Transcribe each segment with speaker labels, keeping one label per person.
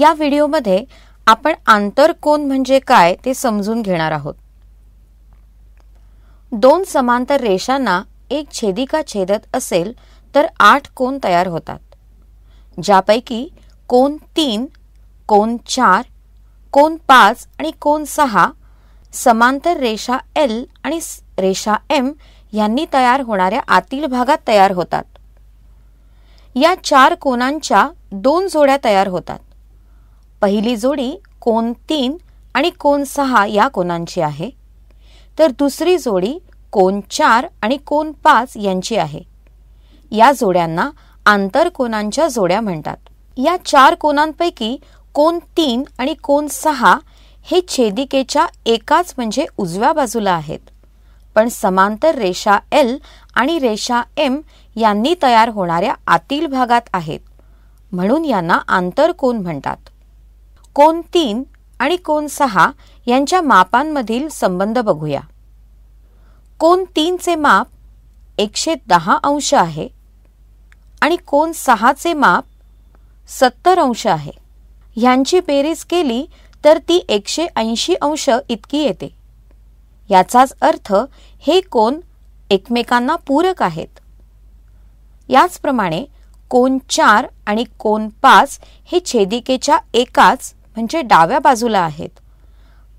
Speaker 1: या व्हिडिओमध्ये आपण आंतर आंतरकोन म्हणजे काय ते समजून घेणार आहोत दोन समांतर रेषांना एक छेदिका छेदत असेल तर आठ कोन तयार होतात ज्यापैकी कोन तीन कोन चार कोन पाच आणि कोन सहा समांतर रेषा एल आणि रेषा एम यांनी तयार होणाऱ्या आतील भागात तयार होतात या चार कोनांच्या दोन जोड्या तयार होतात पहिली जोडी कोण तीन आणि कोण सहा या कोणांची आहे तर दुसरी जोडी कोण चार आणि कोण पाच यांची आहे या जोड्यांना आंतरकोनांच्या जोड्या म्हणतात या चार कोनांपैकी कोण तीन आणि कोण सहा हे छेदिकेच्या एकाच म्हणजे उजव्या बाजूला आहेत पण समांतर रेषा एल आणि रेषा एम यांनी तयार होणाऱ्या आतील भागात आहेत म्हणून यांना आंतरकोन म्हणतात कोण तीन आणि कोण सहा यांच्या मापांमधील संबंध बघूया कोण तीनचे माप एकशे दहा अंश आहे आणि कोण सहाचे माप सत्तर अंश आहे ह्यांची बेरीज केली तर ती एकशे ऐंशी अंश इतकी येते याचाच अर्थ हे कोण एकमेकांना पूरक आहेत याचप्रमाणे कोण चार आणि कोण पाच हे छेदिकेच्या एकाच म्हणजे डाव्या बाजूला आहेत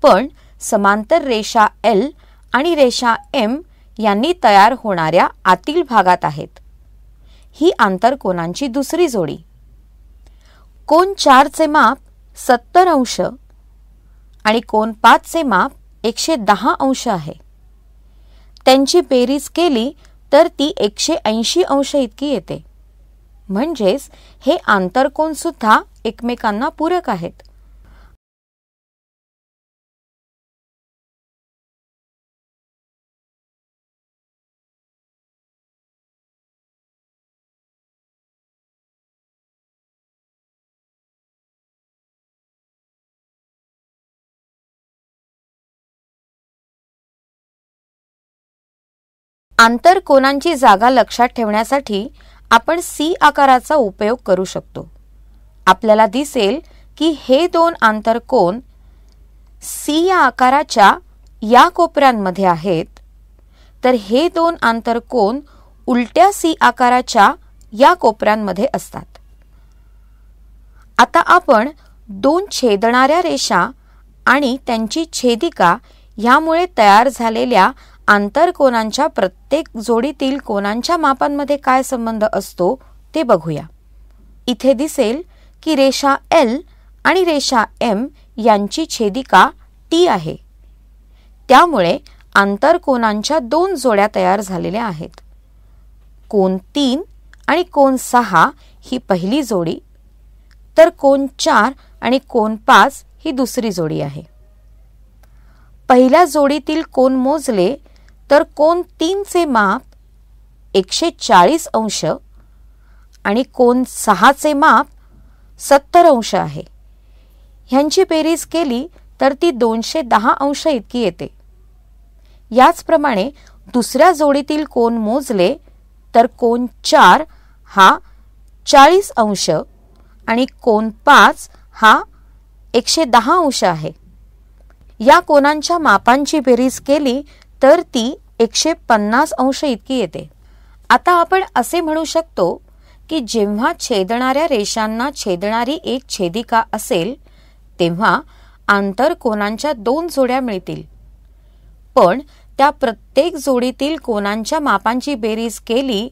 Speaker 1: पण समांतर रेषा एल आणि रेषा एम यांनी तयार होणाऱ्या आतील भागात आहेत ही आंतरकोनांची दुसरी जोडी कोण चारचे माप सत्तर अंश आणि कोण पाचचे माप एकशे दहा अंश आहे त्यांची बेरीज केली तर ती एकशे ऐंशी अंश इतकी येते म्हणजेच हे सुद्धा एकमेकांना पूरक आहेत कोनांची जागा लक्षात ठेवण्यासाठी आपण सी आकाराचा उपयोग करू शकतो आपल्याला दिसेल की हे दोन आंतर कोन सी या आकाराच्या या कोपऱ्यांमध्ये आहेत तर हे दोन आंतर कोन उलट्या सी आकाराच्या या कोपऱ्यांमध्ये असतात आता आपण दोन छेदणाऱ्या रेषा आणि त्यांची छेदिका ह्यामुळे तयार झालेल्या आंतरकोनांच्या प्रत्येक जोडीतील कोनांच्या मापांमध्ये काय संबंध असतो ते बघूया इथे दिसेल की रेषा एल आणि रेषा एम यांची छेदिका टी आहे त्यामुळे आंतरकोनांच्या दोन जोड्या तयार झालेल्या आहेत कोण तीन आणि कोण सहा ही पहिली जोडी तर कोण चार आणि कोण पाच ही दुसरी जोडी आहे पहिल्या जोडीतील कोण मोजले तर कोन तीनचे माप एकशे चाळीस अंश आणि कोन सहाचे माप सत्तर अंश आहे ह्यांची बेरीज केली तर ती दोनशे दहा अंश इतकी येते याचप्रमाणे दुसऱ्या जोडीतील कोन मोजले तर कोन चार हा चाळीस अंश आणि कोन पाच हा एकशे दहा अंश आहे या कोनांच्या मापांची बेरीज केली तर ती एकशे पन्नास अंश इतकी येते आता आपण असे म्हणू शकतो की जेव्हा छेदणाऱ्या रेषांना छेदणारी एक छेदिका असेल तेव्हा आंतरकोनांच्या दोन जोड्या मिळतील पण त्या प्रत्येक जोडीतील कोनांच्या मापांची बेरीज केली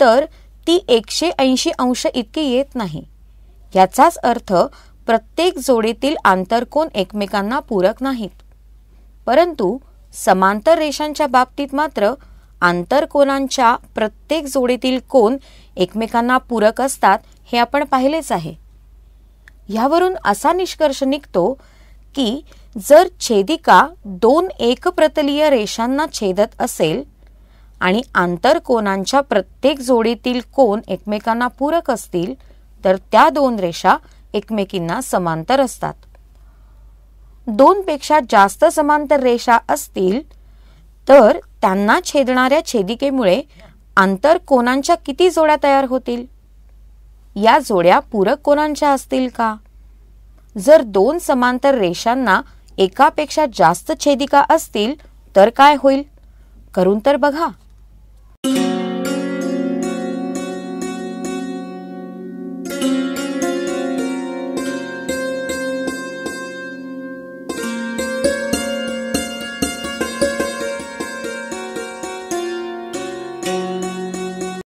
Speaker 1: तर ती एकशे ऐंशी अंश इतकी येत नाही याचाच अर्थ प्रत्येक जोडीतील आंतरकोन एकमेकांना पूरक नाहीत परंतु समांतर रेषांच्या बाबतीत मात्र आंतरकोनांच्या प्रत्येक जोडीतील कोन एकमेकांना पूरक असतात हे आपण पाहिलेच आहे ह्यावरून असा निष्कर्ष निघतो की जर छेदिका दोन एकप्रतलीय रेषांना छेदत असेल आणि आंतरकोनांच्या प्रत्येक जोडीतील कोन एकमेकांना पूरक असतील तर त्या दोन रेषा एकमेकींना समांतर असतात दोन दोनपेक्षा जास्त समांतर रेषा असतील तर त्यांना छेदणाऱ्या छेदिकेमुळे आंतर कोणांच्या किती जोड्या तयार होतील या जोड्या पूरक कोणांच्या असतील का जर दोन समांतर रेषांना एकापेक्षा जास्त छेदिका असतील तर काय होईल करून तर बघा